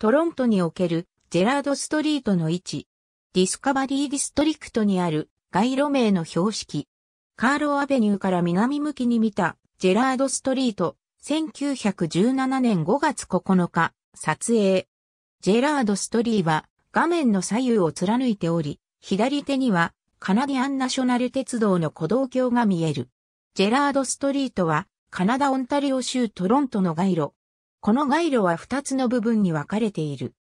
トロントにおけるジェラードストリートの位置。ディスカバリーディストリクトにある街路名の標識。カーロアベニューから南向きに見たジェラードストリート。1917年5月9日、撮影。ジェラードストリーは画面の左右を貫いており、左手にはカナディアンナショナル鉄道の鼓動橋が見える。ジェラードストリートはカナダ・オンタリオ州トロントの街路、この街路は2つの部分に分かれている。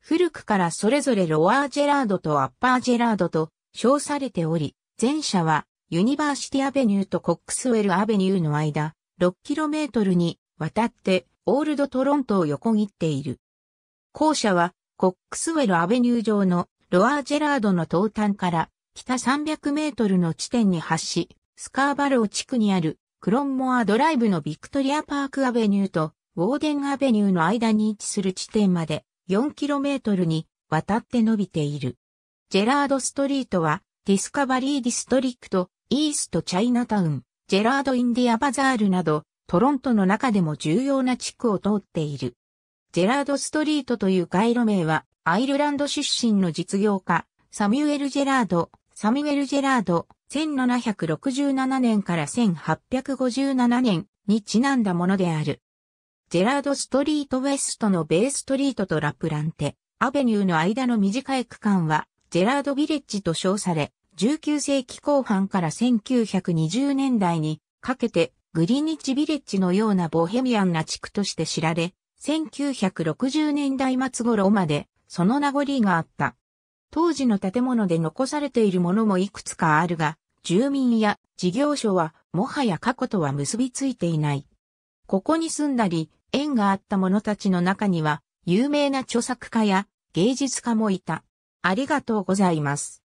古くからそれぞれロアージェラードとアッパージェラードと称されており、前者はユニバーシティアベニューとコックスウェルアベニューの間、6km に渡ってオールドトロントを横切っている。後者はコックスウェルアベニュー上のロアージェラードの東端から北300メートルの地点に発し、スカーバロー地区にあるクロンモアドライブのビクトリアパークアベニューとウォーデンアベニューの間に位置する地点まで 4km にわたって伸びている。ジェラードストリートはディスカバリーディストリクト、イーストチャイナタウン、ジェラードインディアバザールなどトロントの中でも重要な地区を通っている。ジェラードストリートという街路名はアイルランド出身の実業家、サミュエル・ジェラード、サミュエル・ジェラード、1767年から1857年にちなんだものである。ジェラードストリートウェストのベイストリートとラプランテ、アベニューの間の短い区間は、ジェラードビレッジと称され、19世紀後半から1920年代にかけてグリニッチビレッジのようなボヘミアンな地区として知られ、1960年代末頃までその名残があった。当時の建物で残されているものもいくつかあるが、住民や事業所はもはや過去とは結びついていない。ここに住んだり、縁があった者たちの中には、有名な著作家や芸術家もいた。ありがとうございます。